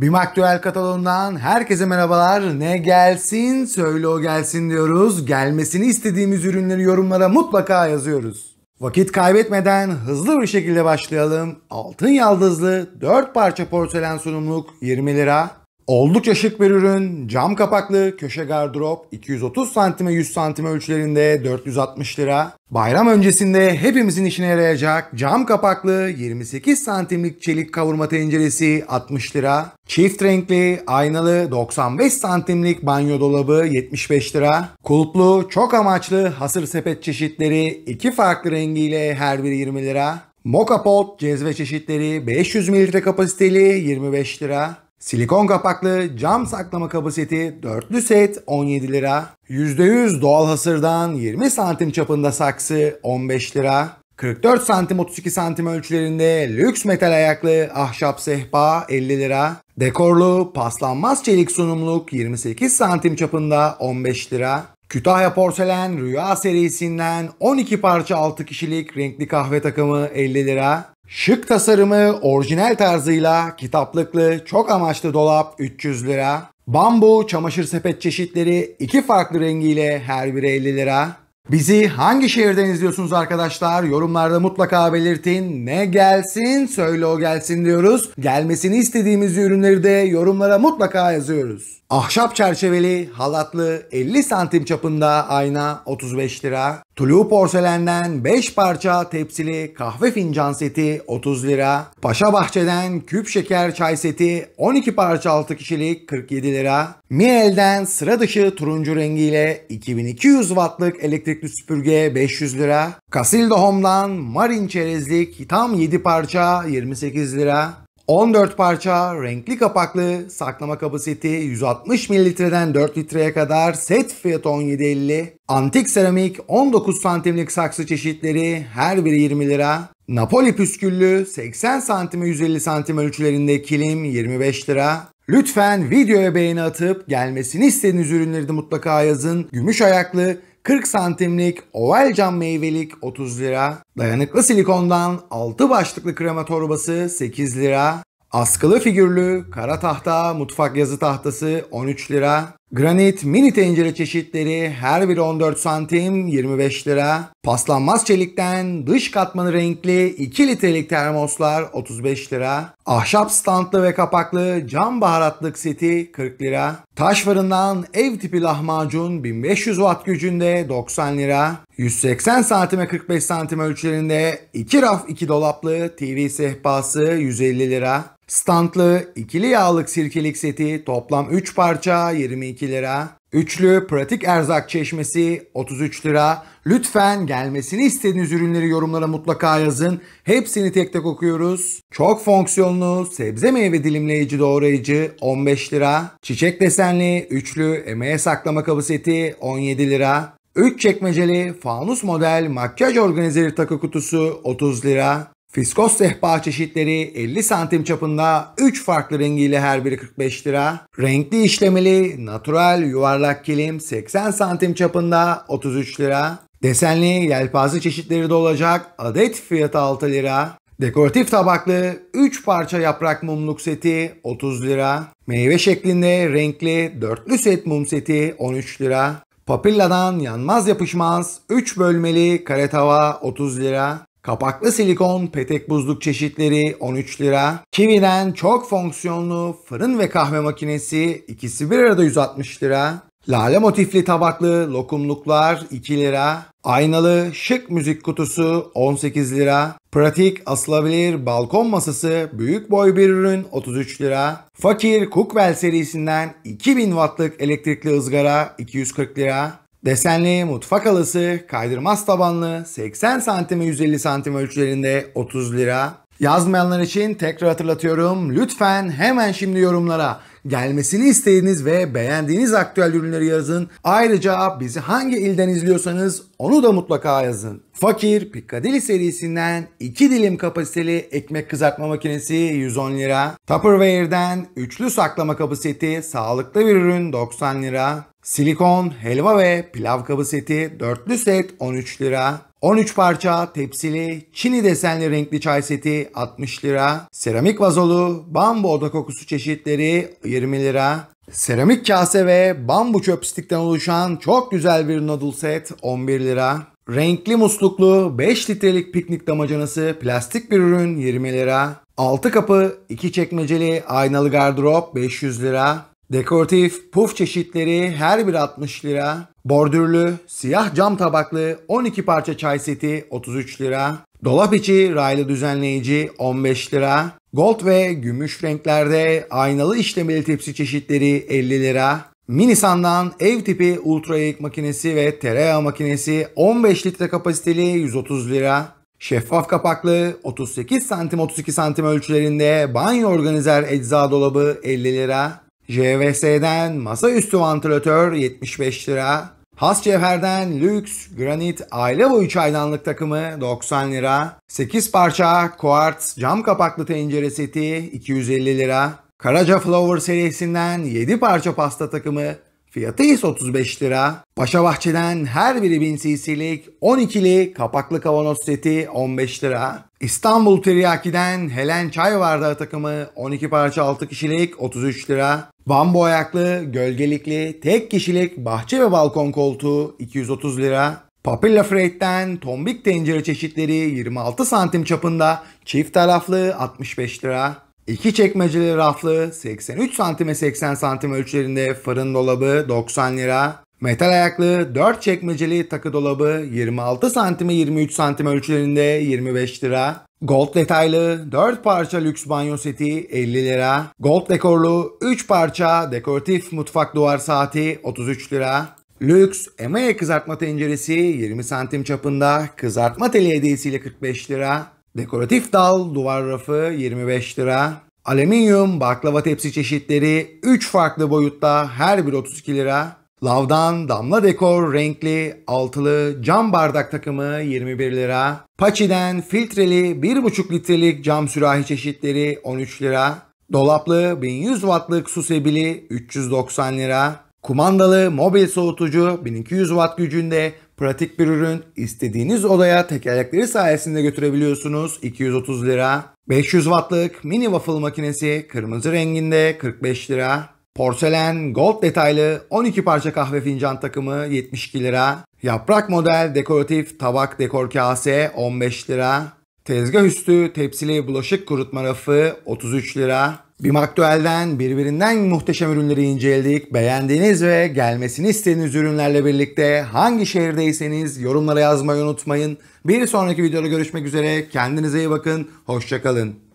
Bir Aktüel Katalon'dan herkese merhabalar. Ne gelsin söyle o gelsin diyoruz. Gelmesini istediğimiz ürünleri yorumlara mutlaka yazıyoruz. Vakit kaybetmeden hızlı bir şekilde başlayalım. Altın yaldızlı 4 parça porselen sunumluk 20 lira. Oldukça şık bir ürün. Cam kapaklı, köşe gardırop, 230 santime 100 santime ölçülerinde 460 lira. Bayram öncesinde hepimizin işine yarayacak cam kapaklı 28 santimlik çelik kavurma tenceresi 60 lira. Çift renkli aynalı 95 santimlik banyo dolabı 75 lira. Kulplu çok amaçlı hasır sepet çeşitleri iki farklı rengiyle her biri 20 lira. Moka pot cezve çeşitleri 500 mililitre kapasiteli 25 lira. Silikon kapaklı cam saklama kabı seti dörtlü set 17 lira. %100 doğal hasırdan 20 santim çapında saksı 15 lira. 44 santim 32 santim ölçülerinde lüks metal ayaklı ahşap sehpa 50 lira. Dekorlu paslanmaz çelik sunumluk 28 santim çapında 15 lira. Kütahya Porselen Rüya serisinden 12 parça 6 kişilik renkli kahve takımı 50 lira. Şık tasarımı, orijinal tarzıyla kitaplıklı, çok amaçlı dolap 300 lira. Bambu çamaşır sepet çeşitleri iki farklı rengiyle her biri 50 lira. Bizi hangi şehirden izliyorsunuz arkadaşlar? Yorumlarda mutlaka belirtin. Ne gelsin söyle o gelsin diyoruz. Gelmesini istediğimiz ürünleri de yorumlara mutlaka yazıyoruz. Ahşap çerçeveli, halatlı, 50 santim çapında ayna 35 lira. Tulu porselenden 5 parça tepsili kahve fincan seti 30 lira. Paşa Bahçe'den küp şeker çay seti 12 parça 6 kişilik 47 lira. Miel'den sıra dışı turuncu rengiyle 2200 wattlık elektrikli süpürge 500 lira. Casildo Home'dan Marin çerezlik tam 7 parça 28 lira. 14 parça renkli kapaklı saklama kabı seti 160 mililitreden 4 litreye kadar set fiyatı 17.50. Antik seramik 19 santimlik saksı çeşitleri her biri 20 lira. Napoli püsküllü 80 santime 150 santim ölçülerinde kilim 25 lira. Lütfen videoya beğeni atıp gelmesini istediğiniz ürünleri de mutlaka yazın. Gümüş ayaklı 40 santimlik oval cam meyvelik 30 lira. Dayanıklı silikondan 6 başlıklı krema torbası 8 lira. Askılı figürlü, kara tahta, mutfak yazı tahtası 13 lira. Granit mini tencere çeşitleri her biri 14 santim 25 lira. Paslanmaz çelikten dış katmanı renkli 2 litrelik termoslar 35 lira. Ahşap standlı ve kapaklı cam baharatlık seti 40 lira. Taş fırından ev tipi lahmacun 1500 watt gücünde 90 lira. 180 santime 45 santim ölçülerinde 2 raf 2 dolaplı TV sehpası 150 lira. Standlı ikili yağlık sirkelik seti toplam 3 parça 22 32 lira. Üçlü pratik erzak çeşmesi 33 lira. Lütfen gelmesini istediğiniz ürünleri yorumlara mutlaka yazın. Hepsini tek tek okuyoruz. Çok fonksiyonlu sebze meyve dilimleyici doğrayıcı 15 lira. Çiçek desenli üçlü emeğe saklama kabı seti 17 lira. 3 çekmeceli fanus model makyaj organizeri takı kutusu 30 lira. Fiskos sehpa çeşitleri 50 santim çapında 3 farklı rengiyle her biri 45 lira. Renkli işlemeli natural yuvarlak kilim 80 santim çapında 33 lira. Desenli yelpaze çeşitleri de olacak adet fiyatı 6 lira. Dekoratif tabaklı 3 parça yaprak mumluk seti 30 lira. Meyve şeklinde renkli dörtlü set mum seti 13 lira. Papilladan yanmaz yapışmaz 3 bölmeli kare tava 30 lira. Kapaklı silikon petek buzluk çeşitleri 13 lira. Kividen çok fonksiyonlu fırın ve kahve makinesi ikisi bir arada 160 lira. Lale motifli tabaklı lokumluklar 2 lira. Aynalı şık müzik kutusu 18 lira. Pratik asılabilir balkon masası büyük boy bir ürün 33 lira. Fakir Cookwell serisinden 2000 wattlık elektrikli ızgara 240 lira. Desenli mutfak alısı, kaydırmaz tabanlı, 80 santime 150 santim ölçülerinde 30 lira. Yazmayanlar için tekrar hatırlatıyorum. Lütfen hemen şimdi yorumlara gelmesini istediğiniz ve beğendiğiniz aktüel ürünleri yazın. Ayrıca bizi hangi ilden izliyorsanız onu da mutlaka yazın. Fakir Piccadilly serisinden 2 dilim kapasiteli ekmek kızartma makinesi 110 lira. Tupperware'den üçlü saklama kabı seti sağlıklı bir ürün 90 lira. Silikon, helva ve pilav kabı seti dörtlü set 13 lira. 13 parça tepsili çini desenli renkli çay seti 60 lira. Seramik vazolu bambu oda kokusu çeşitleri 20 lira. Seramik kase ve bambu çöpstikten oluşan çok güzel bir noodle set 11 lira. Renkli musluklu 5 litrelik piknik damacanası plastik bir ürün 20 lira. 6 kapı 2 çekmeceli aynalı gardırop 500 lira. Dekoratif puf çeşitleri her bir 60 lira. Bordürlü siyah cam tabaklı 12 parça çay seti 33 lira. Dolap içi raylı düzenleyici 15 lira. Gold ve gümüş renklerde aynalı işlemeli tepsi çeşitleri 50 lira. Minisan'dan ev tipi ultra yayık makinesi ve tereyağı makinesi 15 litre kapasiteli 130 lira. Şeffaf kapaklı 38 santim 32 santim ölçülerinde banyo organizer ecza dolabı 50 lira. JVS'den masaüstü vantilatör 75 lira. Has cevherden lüks granit aile boyu çaydanlık takımı 90 lira. 8 parça quartz cam kapaklı tencere seti 250 lira. Karaca Flower serisinden 7 parça pasta takımı fiyatı ise 35 lira. Paşa Bahçe'den her biri 1000 cc'lik 12'li kapaklı kavanoz seti 15 lira. İstanbul Teriyaki'den Helen Çay Vardağı takımı 12 parça 6 kişilik 33 lira. Bambu ayaklı, gölgelikli, tek kişilik bahçe ve balkon koltuğu 230 lira. Papilla Freight'ten tombik tencere çeşitleri 26 santim çapında çift taraflı 65 lira. İki çekmeceli raflı 83 santime 80 santim ölçülerinde fırın dolabı 90 lira. Metal ayaklı 4 çekmeceli takı dolabı 26 santime 23 santim ölçülerinde 25 lira. Gold detaylı 4 parça lüks banyo seti 50 lira. Gold dekorlu 3 parça dekoratif mutfak duvar saati 33 lira. Lüks Emaya kızartma tenceresi 20 santim çapında kızartma teli hediyesiyle 45 lira. Dekoratif dal duvar rafı 25 lira. Alüminyum baklava tepsi çeşitleri 3 farklı boyutta her bir 32 lira. Lavdan damla dekor renkli altılı cam bardak takımı 21 lira. Paçi'den filtreli 1,5 litrelik cam sürahi çeşitleri 13 lira. Dolaplı 1100 wattlık su sebili 390 lira. Kumandalı mobil soğutucu 1200 watt gücünde pratik bir ürün. İstediğiniz odaya tekerlekleri sayesinde götürebiliyorsunuz 230 lira. 500 wattlık mini waffle makinesi kırmızı renginde 45 lira. Porselen gold detaylı 12 parça kahve fincan takımı 72 lira. Yaprak model dekoratif tabak dekor kase 15 lira. Tezgah üstü tepsili bulaşık kurutma rafı 33 lira. Bimaktüel'den birbirinden muhteşem ürünleri inceledik. Beğendiğiniz ve gelmesini istediğiniz ürünlerle birlikte hangi şehirdeyseniz yorumlara yazmayı unutmayın. Bir sonraki videoda görüşmek üzere. Kendinize iyi bakın. Hoşçakalın.